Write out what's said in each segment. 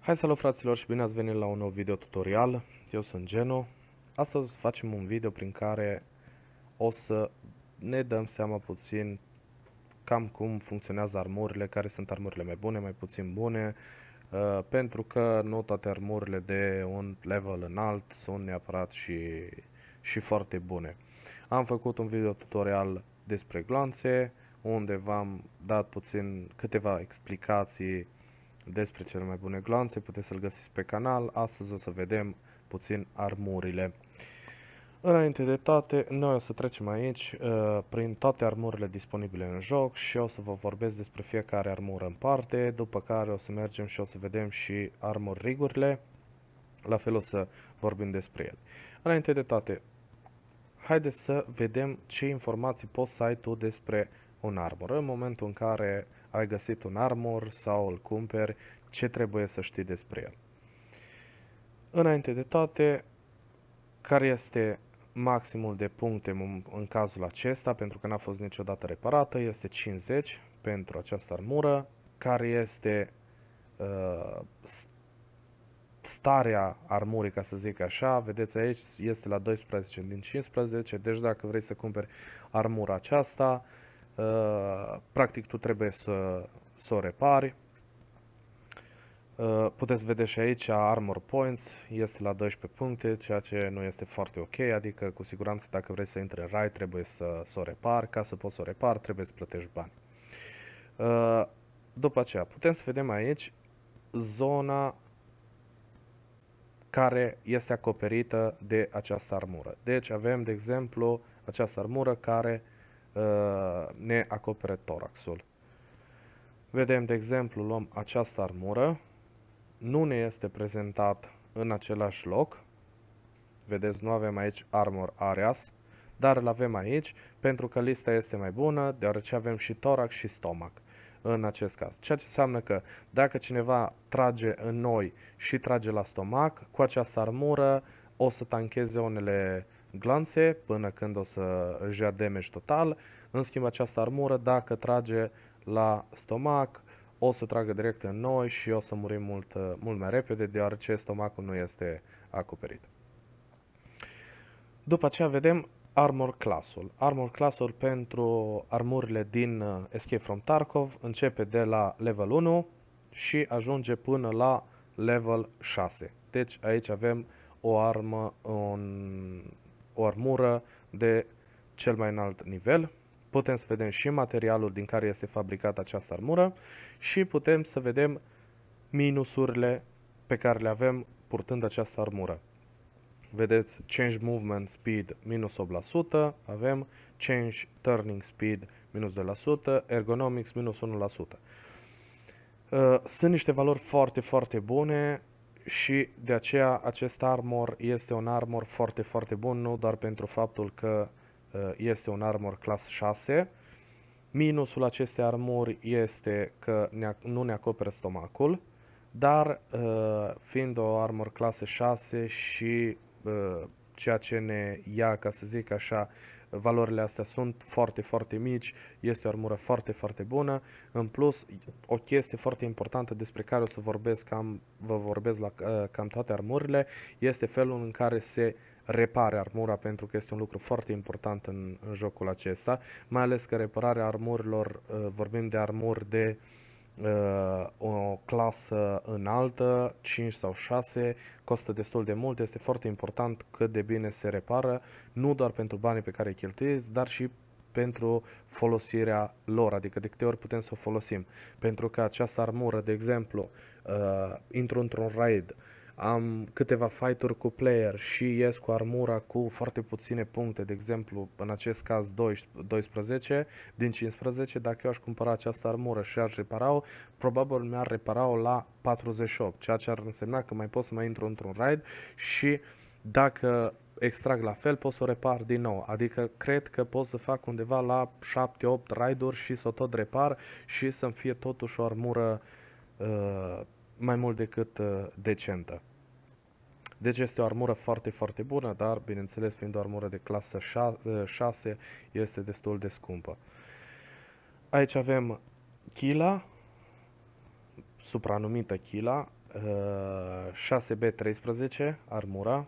Hai salut fraților și bine ați venit la un nou video tutorial. Eu sunt Geno. Astăzi facem un video prin care o să ne dăm seama puțin cam cum funcționează armurile, care sunt armurile mai bune, mai puțin bune, Uh, pentru că nu toate armurile de un level înalt sunt neapărat și, și foarte bune. Am făcut un video tutorial despre glanțe, unde v-am dat puțin câteva explicații despre cele mai bune glanțe, puteți să-l găsiți pe canal. Astăzi o să vedem puțin armurile. Înainte de toate, noi o să trecem aici uh, prin toate armurile disponibile în joc și o să vă vorbesc despre fiecare armură în parte, după care o să mergem și o să vedem și armor rigurile, la fel o să vorbim despre ele. Înainte de toate, Haideți să vedem ce informații poți să ai tu despre un armor. În momentul în care ai găsit un armor sau îl cumperi, ce trebuie să știi despre el. Înainte de toate, care este maximul de puncte în cazul acesta, pentru că n-a fost niciodată reparată, este 50 pentru această armură, care este uh, starea armurii, ca să zic așa, vedeți aici, este la 12 din 15, deci dacă vrei să cumperi armura aceasta, uh, practic tu trebuie să, să o repari. Uh, puteți vedea și aici Armor Points este la 12 puncte, ceea ce nu este foarte ok, adică cu siguranță dacă vrei să intri în rai trebuie să, să o repar, ca să poți să o repar trebuie să plătești bani. Uh, după aceea putem să vedem aici zona care este acoperită de această armură. Deci avem, de exemplu, această armură care uh, ne acopere toraxul. Vedem, de exemplu, luăm această armură, nu ne este prezentat în același loc, vedeți, nu avem aici Armor Areas, dar îl avem aici pentru că lista este mai bună, deoarece avem și torax și stomac în acest caz. Ceea ce înseamnă că dacă cineva trage în noi și trage la stomac, cu această armură o să tancheze unele glanțe până când o să își ia damage total. În schimb, această armură, dacă trage la stomac, o să tragă direct în noi și o să murim mult, mult mai repede, deoarece stomacul nu este acoperit. După aceea vedem Armor Class-ul. Armor Class-ul pentru armurile din uh, Escape from Tarkov începe de la level 1 și ajunge până la level 6. Deci aici avem o armă, un, o armură de cel mai înalt nivel. Putem să vedem și materialul din care este fabricată această armură și putem să vedem minusurile pe care le avem purtând această armură vedeți change movement speed minus 8%, avem change turning speed minus 2%, ergonomics minus 1%. Uh, sunt niște valori foarte, foarte bune și de aceea acest armor este un armor foarte, foarte bun, nu doar pentru faptul că uh, este un armor clas 6. Minusul acestei armuri este că nu ne acoperă stomacul, dar uh, fiind o armor clase 6 și Uh, ceea ce ne ia, ca să zic așa, valorile astea sunt foarte, foarte mici, este o armură foarte, foarte bună. În plus, o chestie foarte importantă despre care o să vorbesc, cam, vă vorbesc la uh, cam toate armurile, este felul în care se repare armura pentru că este un lucru foarte important în, în jocul acesta, mai ales că repararea armurilor, uh, vorbim de armuri de uh, Uh, o clasă înaltă, 5 sau 6, costă destul de mult, este foarte important cât de bine se repară, nu doar pentru banii pe care îi cheltuiesc, dar și pentru folosirea lor, adică de câte ori putem să o folosim. Pentru că această armură, de exemplu, uh, intru într-un raid, uh, am câteva fighturi cu player și ies cu armura cu foarte puține puncte, de exemplu, în acest caz 12 din 15, dacă eu aș cumpăra această armură și aș repara-o, probabil mi-ar repara-o la 48, ceea ce ar însemna că mai pot să mai intru într-un raid și dacă extrag la fel, pot să o repar din nou. Adică cred că pot să fac undeva la 7-8 raiduri și să o tot repar și să-mi fie totuși o armură uh, mai mult decât uh, decentă. Deci este o armură foarte, foarte bună, dar bineînțeles fiind o armură de clasă 6 uh, este destul de scumpă. Aici avem kila supranumită kila 6B13 uh, armura,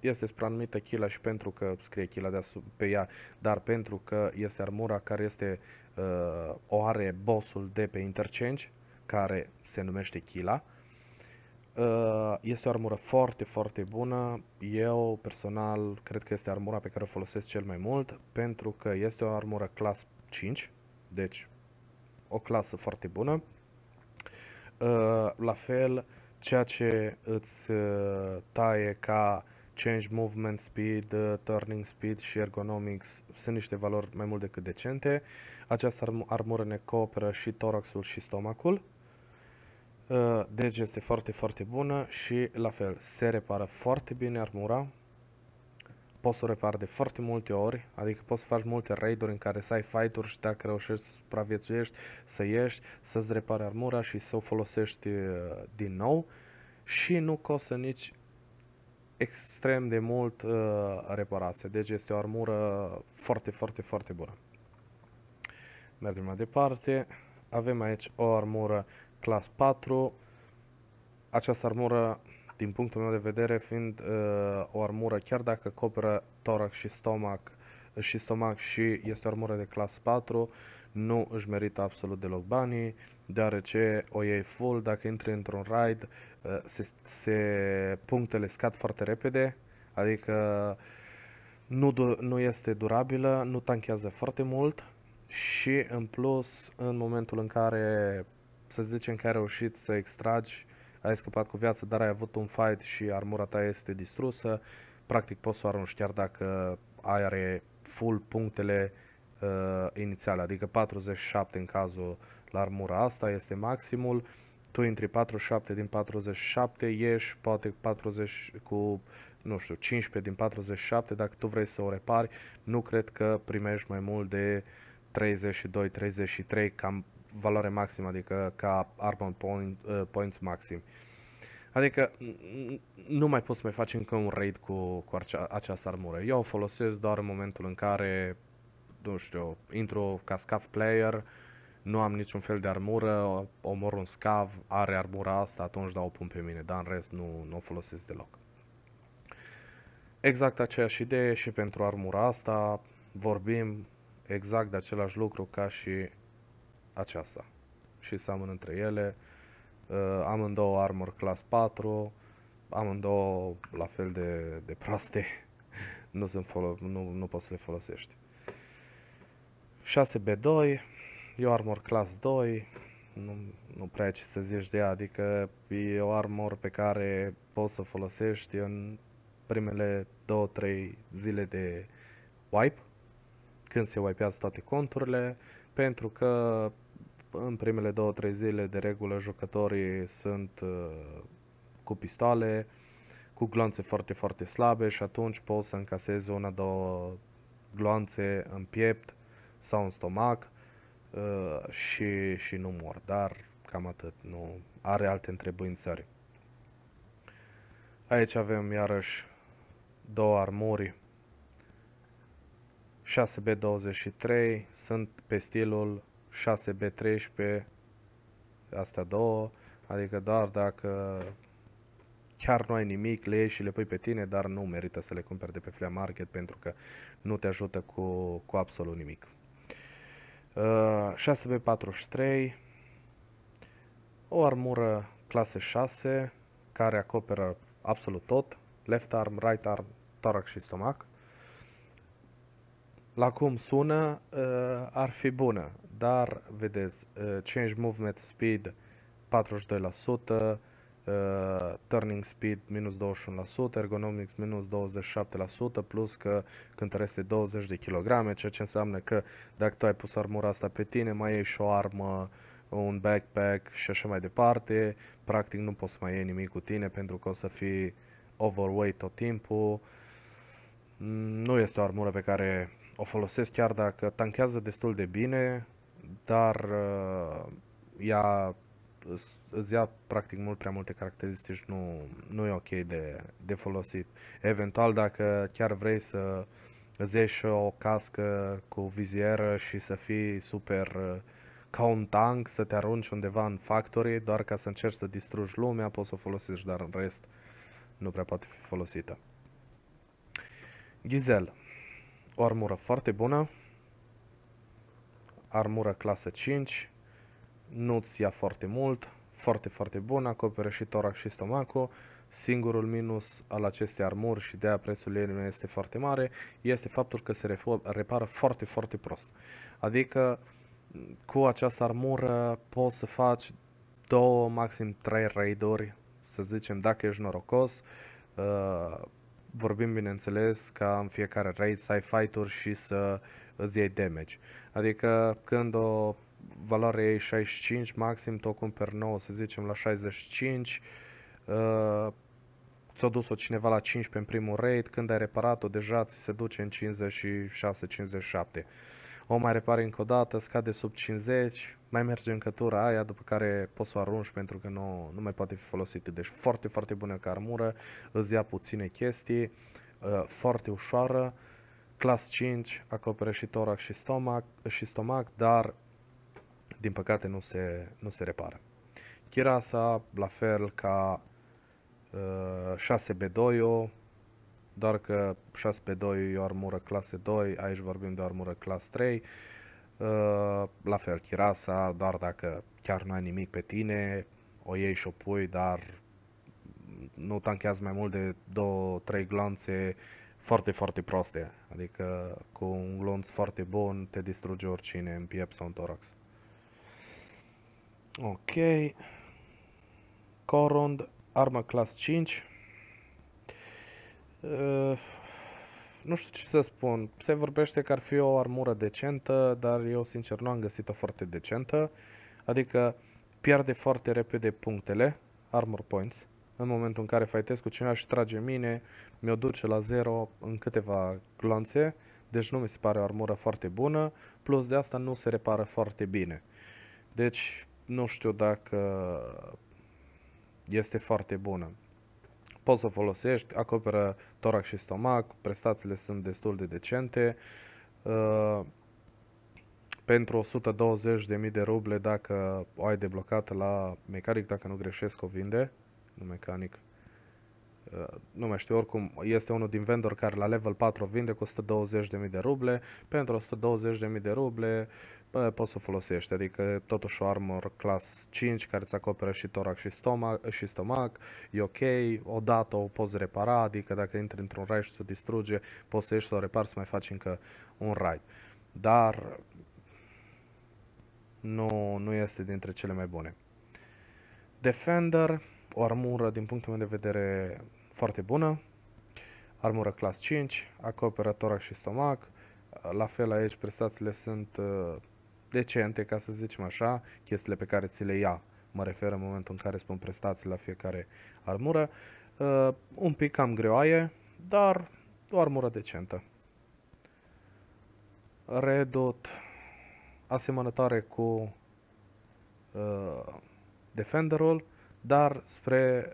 este supranumită Chila și pentru că scrie Chila pe ea, dar pentru că este armura care este o are bossul de pe interchange, care se numește Kila. Uh, este o armură foarte, foarte bună. Eu personal cred că este armura pe care o folosesc cel mai mult pentru că este o armură clas 5, deci o clasă foarte bună. Uh, la fel, ceea ce îți uh, taie ca change movement speed, turning speed și ergonomics sunt niște valori mai mult decât decente. Această armură ne cooperă și toraxul și stomacul. Uh, deci este foarte, foarte bună și la fel, se repară foarte bine armura. Poți să o repar de foarte multe ori, adică poți să faci multe raiduri în care să ai fight-uri și dacă reușești să supraviețuiești, să ieși, să-ți repare armura și să o folosești uh, din nou. Și nu costă nici extrem de mult uh, reparație. Deci este o armură foarte, foarte, foarte bună. Mergem mai departe. Avem aici o armură uh, clas 4, această armură, din punctul meu de vedere, fiind uh, o armură, chiar dacă acoperă torac și stomac, și stomac și este o armură de clas 4, nu își merită absolut deloc banii, deoarece o iei full, dacă intri într-un raid, uh, se, se, punctele scad foarte repede, adică nu, nu este durabilă, nu tanchează foarte mult și în plus, în momentul în care să zicem că ai reușit să extragi, ai scăpat cu viață, dar ai avut un fight și armura ta este distrusă, practic poți să o arunci chiar dacă ai are full punctele uh, inițiale, adică 47 în cazul la armura asta este maximul, tu intri 47 din 47, ieși poate 40 cu nu știu, 15 din 47, dacă tu vrei să o repari, nu cred că primești mai mult de 32-33, cam valoare maximă, adică ca armor point, uh, points maxim. Adică nu mai poți să mai faci încă un raid cu, cu acea, această armură. Eu o folosesc doar în momentul în care, nu știu, intru ca scav player, nu am niciun fel de armură, omor un scav, are armura asta, atunci dau o pun pe mine, dar în rest nu, nu o folosesc deloc. Exact aceeași idee și pentru armura asta, vorbim exact de același lucru ca și aceasta și seamănă între ele. Uh, amândouă Armor clas 4, amândouă la fel de, de proaste, nu, sunt folo- nu, nu poți să le folosești. 6B2, eu Armor clas 2, nu, nu prea ce să zici de ea, adică e o armor pe care poți să folosești în primele 2-3 zile de wipe, când se wipează toate conturile, pentru că în primele două, trei zile de regulă jucătorii sunt uh, cu pistoale, cu gloanțe foarte, foarte slabe și atunci poți să încasezi una, două gloanțe în piept sau în stomac uh, și, și nu mor, dar cam atât, nu are alte întrebări Aici avem iarăși două armuri 6B23 sunt pe stilul 6B13, astea două, adică doar dacă chiar nu ai nimic, le iei și le pui pe tine, dar nu merită să le cumperi de pe Flea Market pentru că nu te ajută cu, cu absolut nimic. Uh, 6B43, o armură clase 6 care acoperă absolut tot, left arm, right arm, torac și stomac. La cum sună, uh, ar fi bună dar vedeți uh, change movement speed 42%, Uh, turning speed minus 21%, ergonomics minus 27%, plus că cântărește 20 de kg, ceea ce înseamnă că dacă tu ai pus armura asta pe tine, mai ai și o armă, un backpack și așa mai departe, practic nu poți mai iei nimic cu tine pentru că o să fii overweight tot timpul. Mm, nu este o armură pe care o folosesc chiar dacă tanchează destul de bine, dar uh, ea îți ia practic mult prea multe caracteristici, nu, nu e ok de, de folosit. Eventual dacă chiar vrei să îți ieși o cască cu vizieră și să fii super uh, ca un tank, să te arunci undeva în factory doar ca să încerci să distrugi lumea, poți să o folosești, dar în rest nu prea poate fi folosită. Gizel, o armură foarte bună, armură clasă 5, nu-ți ia foarte mult, foarte, foarte bun, acoperă și torac și stomacul. Singurul minus al acestei armuri și de-aia prețul ei nu este foarte mare, este faptul că se repară foarte, foarte prost. Adică cu această armură poți să faci două, maxim trei raiduri, să zicem, dacă ești norocos. Uh, vorbim, bineînțeles, ca în fiecare raid să ai fight-uri și să uh, îți iei damage. Adică când o valoare e 65, maxim tu o cumperi 9, să zicem la 65, uh, ți-o dus-o cineva la 15 în primul raid, când ai reparat-o deja ți se duce în 56-57. O mai repari încă o dată, scade sub 50, mai merge în cătura aia, după care poți să o arunci pentru că nu, nu mai poate fi folosită. Deci foarte, foarte bună ca armură, îți ia puține chestii, uh, foarte ușoară, uh, Clas 5 acoperă și torac și stomac, și stomac dar din păcate nu se, nu se repară. Chirasa, la fel ca uh, 6B2, doar că 6B2 e o armură clase 2, aici vorbim de o armură clas 3. Uh, la fel, chirasa, doar dacă chiar nu ai nimic pe tine, o iei și o pui, dar nu tanchează mai mult de 2-3 glanțe foarte, foarte proaste. Adică cu un glonț foarte bun te distruge oricine în piept sau în torax. Ok. Corond, armă clas 5. Uh, nu știu ce să spun. Se vorbește că ar fi o armură decentă, dar eu sincer nu am găsit-o foarte decentă. Adică pierde foarte repede punctele, armor points, în momentul în care fightez cu cineva și trage mine, mi-o duce la zero în câteva glanțe, deci nu mi se pare o armură foarte bună, plus de asta nu se repară foarte bine. Deci nu știu dacă este foarte bună. Poți să o folosești, acoperă torac și stomac, prestațiile sunt destul de decente. Uh, pentru 120.000 de ruble dacă o ai deblocat la mecanic, dacă nu greșesc o vinde, nu mecanic, Uh, nu mai știu, oricum este unul din vendori care la level 4 vinde cu 120.000 de ruble, pentru 120.000 de ruble bă, poți să folosești, adică totuși o armor class 5 care îți acoperă și torac și stomac, și stomac e ok, odată o poți repara, adică dacă intri într-un raid și se distruge, poți să ieși să o repari să mai faci încă un raid. Dar nu, nu este dintre cele mai bune. Defender, o armură din punctul meu de vedere foarte bună, armură clas 5, acoperă torac și stomac, la fel aici prestațiile sunt uh, decente, ca să zicem așa, chestiile pe care ți le ia, mă refer în momentul în care spun prestații la fiecare armură, uh, un pic cam greoaie, dar o armură decentă. Redot asemănătoare cu uh, Defenderul, dar spre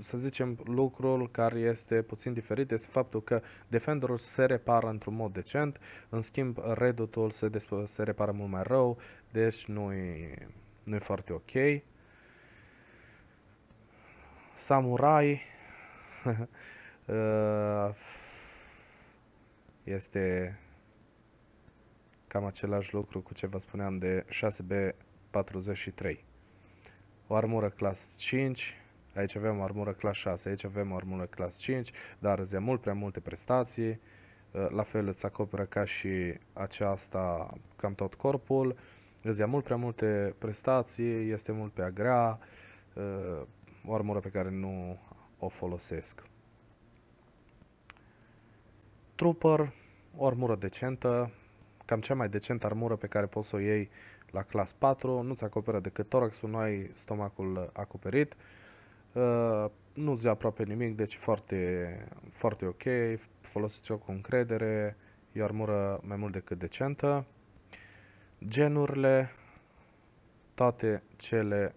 să zicem, lucrul care este puțin diferit este faptul că Defenderul se repară într-un mod decent, în schimb Redutul se, se repară mult mai rău, deci nu-i, nu-i foarte ok. Samurai uh, este cam același lucru cu ce vă spuneam de 6B43 o armură clas 5, aici avem o armură clas 6, aici avem o armură clas 5, dar îți ia mult prea multe prestații, uh, la fel îți acoperă ca și aceasta cam tot corpul, îți ia mult prea multe prestații, este mult pe grea, uh, o armură pe care nu o folosesc. Trooper, o armură decentă, cam cea mai decentă armură pe care poți să o iei la clas 4, nu-ți acoperă decât toraxul, nu ai stomacul acoperit, uh, nu-ți dea aproape nimic, deci foarte, foarte ok, folosiți-o cu încredere, e o armură mai mult decât decentă. Genurile, toate cele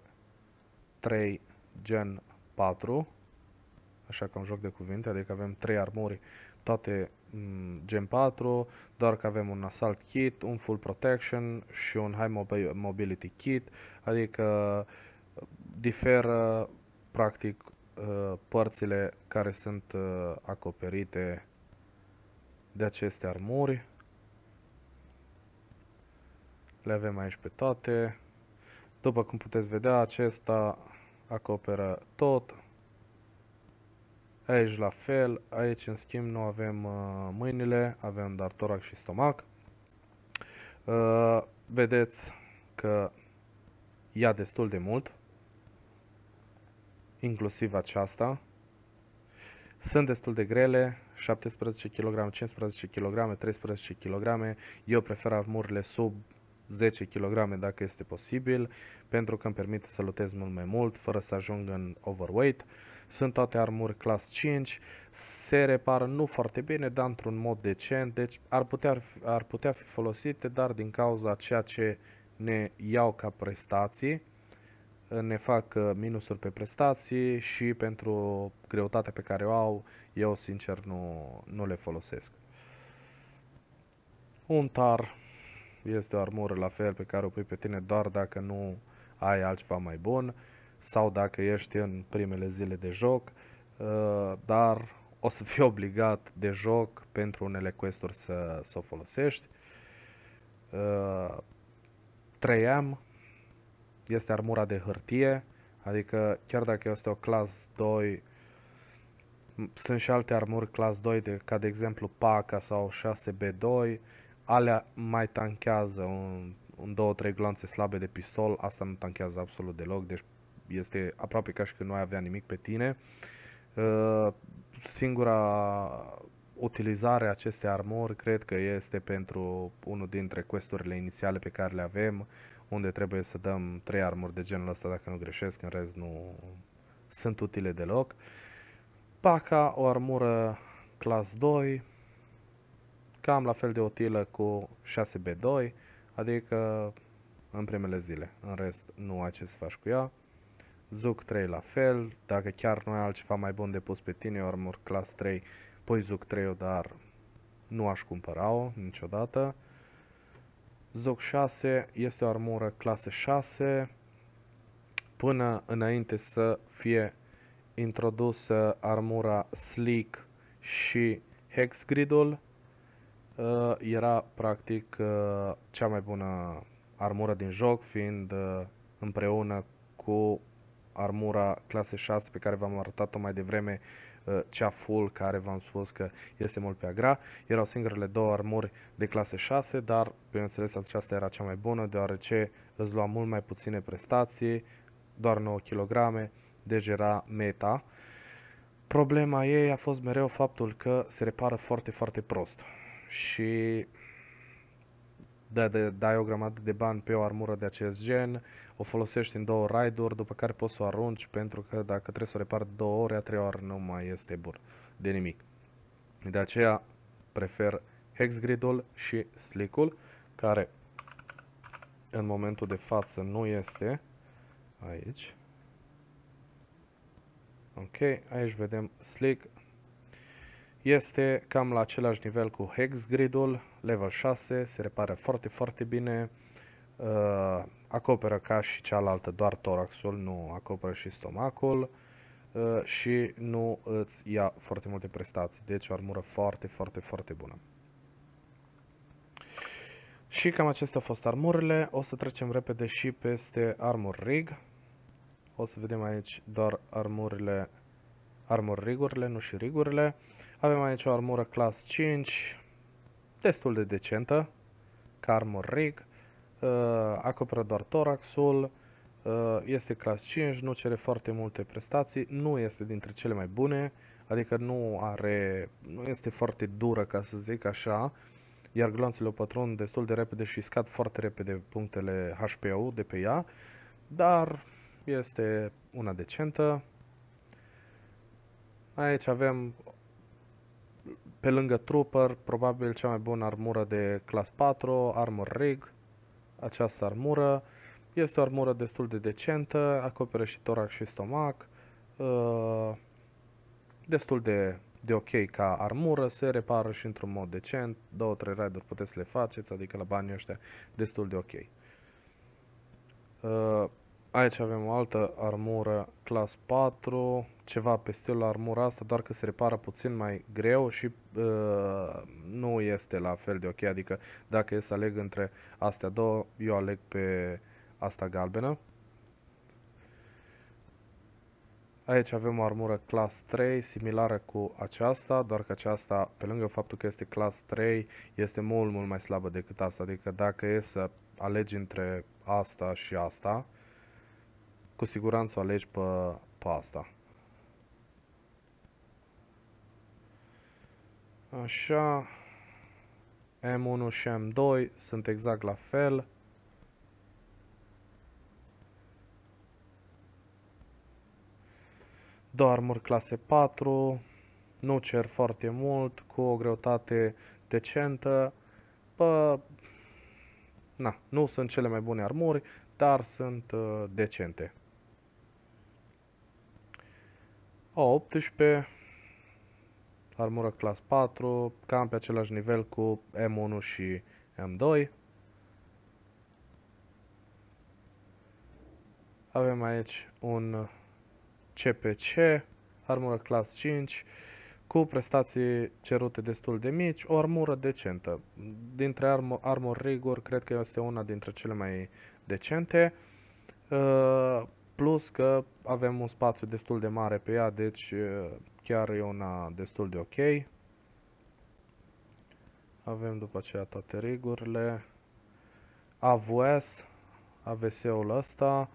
3 gen 4, așa că un joc de cuvinte, adică avem 3 armuri, toate Mm, Gen 4, doar că avem un Assault Kit, un Full Protection și un High Mobility Kit, adică uh, diferă practic uh, părțile care sunt uh, acoperite de aceste armuri. Le avem aici pe toate. După cum puteți vedea, acesta acoperă tot Aici la fel, aici în schimb nu avem uh, mâinile, avem doar torac și stomac. Uh, vedeți că ia destul de mult, inclusiv aceasta. Sunt destul de grele, 17 kg, 15 kg, 13 kg. Eu prefer armurile sub 10 kg dacă este posibil, pentru că îmi permite să lutez mult mai mult, fără să ajung în overweight. Uh, sunt toate armuri class 5, se repară nu foarte bine, dar într-un mod decent, deci ar putea, ar putea fi folosite, dar din cauza ceea ce ne iau ca prestații, ne fac uh, minusuri pe prestații și pentru greutatea pe care o au, eu sincer nu, nu le folosesc. Un tar este o armură la fel pe care o pui pe tine doar dacă nu ai altceva mai bun sau dacă ești în primele zile de joc, uh, dar o să fii obligat de joc pentru unele quest-uri să, să o folosești. Uh, Treiam este armura de hârtie, adică chiar dacă este o clas 2, sunt și alte armuri clas 2, de, ca de exemplu PACA sau 6B2, alea mai tanchează un, un 2-3 glanțe slabe de pistol, asta nu tanchează absolut deloc, deci este aproape ca și când nu ai avea nimic pe tine. Uh, singura utilizare a acestei armori cred că este pentru unul dintre questurile inițiale pe care le avem, unde trebuie să dăm trei armuri de genul ăsta dacă nu greșesc, în rest nu sunt utile deloc. Paca, o armură clas 2, cam la fel de utilă cu 6B2, adică în primele zile, în rest nu ai ce să faci cu ea. Zuc 3 la fel, dacă chiar nu ai altceva mai bun de pus pe tine, Armor Class 3, pui Zuc 3 dar nu aș cumpăra-o niciodată. Zuc 6 este o armură clasă 6 până înainte să fie introdusă armura Sleek și Hex Gridul uh, era practic uh, cea mai bună armură din joc fiind uh, împreună cu armura clase 6 pe care v-am arătat-o mai devreme, uh, cea full care v-am spus că este mult prea grea. Erau singurele două armuri de clase 6, dar bineînțeles aceasta era cea mai bună deoarece îți lua mult mai puține prestații, doar 9 kg, deci era meta. Problema ei a fost mereu faptul că se repară foarte, foarte prost și dai, de, dai o grămadă de bani pe o armură de acest gen, o folosești în două raiduri, după care poți să o arunci, pentru că dacă trebuie să o repar două ore, a trei ori nu mai este bun de nimic. De aceea prefer hexgridul ul și Slick-ul, care în momentul de față nu este aici. Ok, aici vedem Slick, este cam la același nivel cu Hex Grid-ul, level 6, se repară foarte, foarte bine. Uh, acoperă ca și cealaltă doar toraxul, nu acoperă și stomacul uh, și nu îți ia foarte multe prestații. Deci o armură foarte, foarte, foarte bună. Și cam acestea au fost armurile. O să trecem repede și peste Armor Rig. O să vedem aici doar armurile, armor rigurile, nu și rigurile. Uh, avem aici o armură class 5, destul de decentă, ca armor rig, uh, acoperă doar toraxul, uh, este class 5, nu cere foarte multe prestații, nu este dintre cele mai bune, adică nu are, nu este foarte dură ca să zic așa, iar glanțele o pătrund destul de repede și scad foarte repede punctele HP-ul de pe ea, dar este una decentă. Aici avem pe lângă Trooper, probabil cea mai bună armură de clas 4, Armor Rig, această armură. Este o armură destul de decentă, acoperă și torac și stomac, uh, destul de, de ok ca armură, se repară și într-un mod decent, 2-3 raiduri puteți să le faceți, adică la banii ăștia destul de ok. Uh, Aici avem o altă armură clas 4, ceva pe stilul armura asta, doar că se repară puțin mai greu și uh, nu este la fel de ok, adică dacă e să aleg între astea două, eu aleg pe asta galbenă. Aici avem o armură clas 3, similară cu aceasta, doar că aceasta, pe lângă faptul că este clas 3, este mult, mult mai slabă decât asta, adică dacă e să alegi între asta și asta, cu siguranță o alegi pe, pe asta. Așa. M1 și M2 sunt exact la fel. Două armuri clase 4. Nu cer foarte mult, cu o greutate decentă. Pă... na, nu sunt cele mai bune armuri, dar sunt uh, decente. A18, armură clas 4, cam pe același nivel cu M1 și M2. Avem aici un CPC, armură clas 5, cu prestații cerute destul de mici, o armură decentă. Dintre armor, armor Rigor, cred că este una dintre cele mai decente. Uh, Plus că avem un spațiu destul de mare pe ea, deci uh, chiar e una destul de ok. Avem după aceea toate rigurile. AVS, AVS-ul ăsta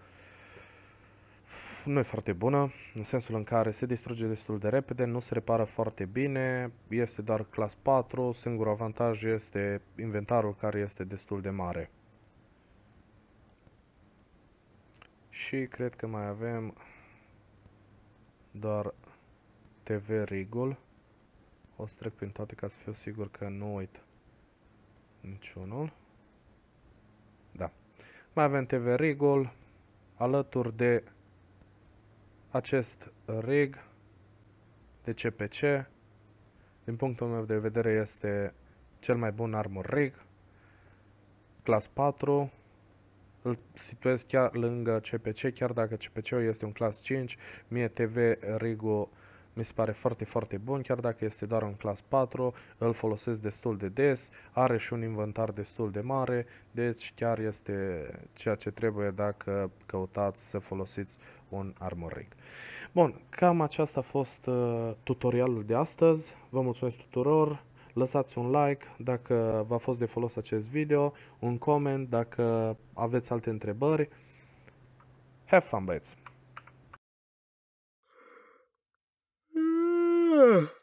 nu e foarte bună, în sensul în care se distruge destul de repede, nu se repară foarte bine, este doar clas 4, singurul avantaj este inventarul care este destul de mare. Și cred că mai avem doar TV Rigol. O să trec prin toate ca să fiu sigur că nu uit niciunul. Da. Mai avem TV Rigol alături de acest rig de CPC. Din punctul meu de vedere este cel mai bun armor rig. Clas 4 îl situez chiar lângă CPC, chiar dacă CPC-ul este un clas 5, mie TV Rigo mi se pare foarte, foarte bun, chiar dacă este doar un clas 4, îl folosesc destul de des, are și un inventar destul de mare, deci chiar este ceea ce trebuie dacă căutați să folosiți un Armor Rig. Bun, cam aceasta a fost uh, tutorialul de astăzi, vă mulțumesc tuturor, Lăsați un like dacă v-a fost de folos acest video, un coment dacă aveți alte întrebări. Have fun, băieți! Yeah.